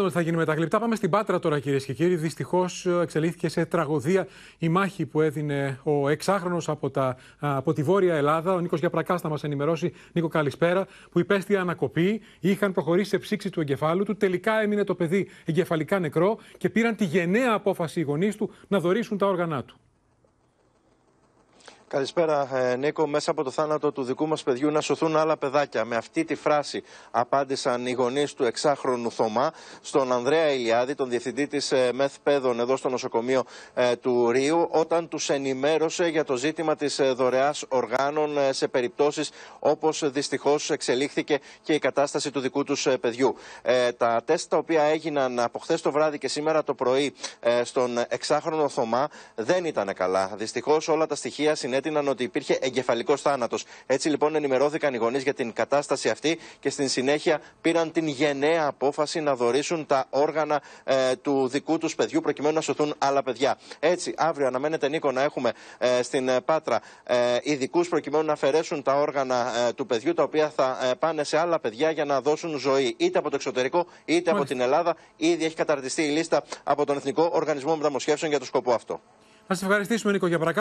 Για θα γίνει με τα γλυπτά. Πάμε στην Πάτρα τώρα, κυρίες και κύριοι. Δυστυχώς ε, εξελίχθηκε σε τραγωδία η μάχη που έδινε ο εξάχρονος από, τα, τη Βόρεια Ελλάδα. Ο Νίκος Γιαπρακάς θα μας ενημερώσει. Νίκο, καλησπέρα. Που υπέστη ανακοπή. Είχαν προχωρήσει σε ψήξη του εγκεφάλου του. Τελικά έμεινε το παιδί εγκεφαλικά νεκρό και πήραν τη γενναία απόφαση οι γονείς του να δωρήσουν τα όργανά του. Καλησπέρα, ε, Νίκο. Μέσα από το θάνατο του δικού μας παιδιού να σωθούν άλλα παιδάκια. Με αυτή τη φράση απάντησαν οι γονείς του εξάχρονου Θωμά στον Ανδρέα Ηλιάδη, τον διευθυντή της ε, ΜΕΘ Πέδων εδώ στο νοσοκομείο ε, του Ρίου, όταν τους ενημέρωσε για το ζήτημα της δωρεάς οργάνων σε περιπτώσεις όπως δυστυχώς εξελίχθηκε και η κατάσταση του δικού τους παιδιού. Τα τεστ τα οποία έγιναν από χθες το βράδυ και σήμερα το πρωί στον εξάχρονο Θωμά δεν ήταν καλά. Δυστυχώς όλα τα στοιχεία συνέτρεξαν ότι υπήρχε εγκεφαλικός θάνατος. Έτσι λοιπόν ενημερώθηκαν οι γονείς για την κατάσταση αυτή και στην συνέχεια πήραν την γενναία απόφαση να δωρήσουν τα όργανα ε, του δικού τους παιδιού προκειμένου να σωθούν άλλα παιδιά. Έτσι, αύριο αναμένεται, Νίκο, να έχουμε ε, στην ε, Πάτρα ε, ειδικούς προκειμένου να αφαιρέσουν τα όργανα του παιδιού, τα οποία θα πάνε σε άλλα παιδιά για να δώσουν ζωή είτε από το εξωτερικό είτε από την Ελλάδα. Ήδη έχει καταρτιστεί η λίστα από τον Εθνικό Οργανισμό Μεταμοσχεύσεων για το σκοπό αυτό. Θα σας ευχαριστήσουμε, Νίκο, για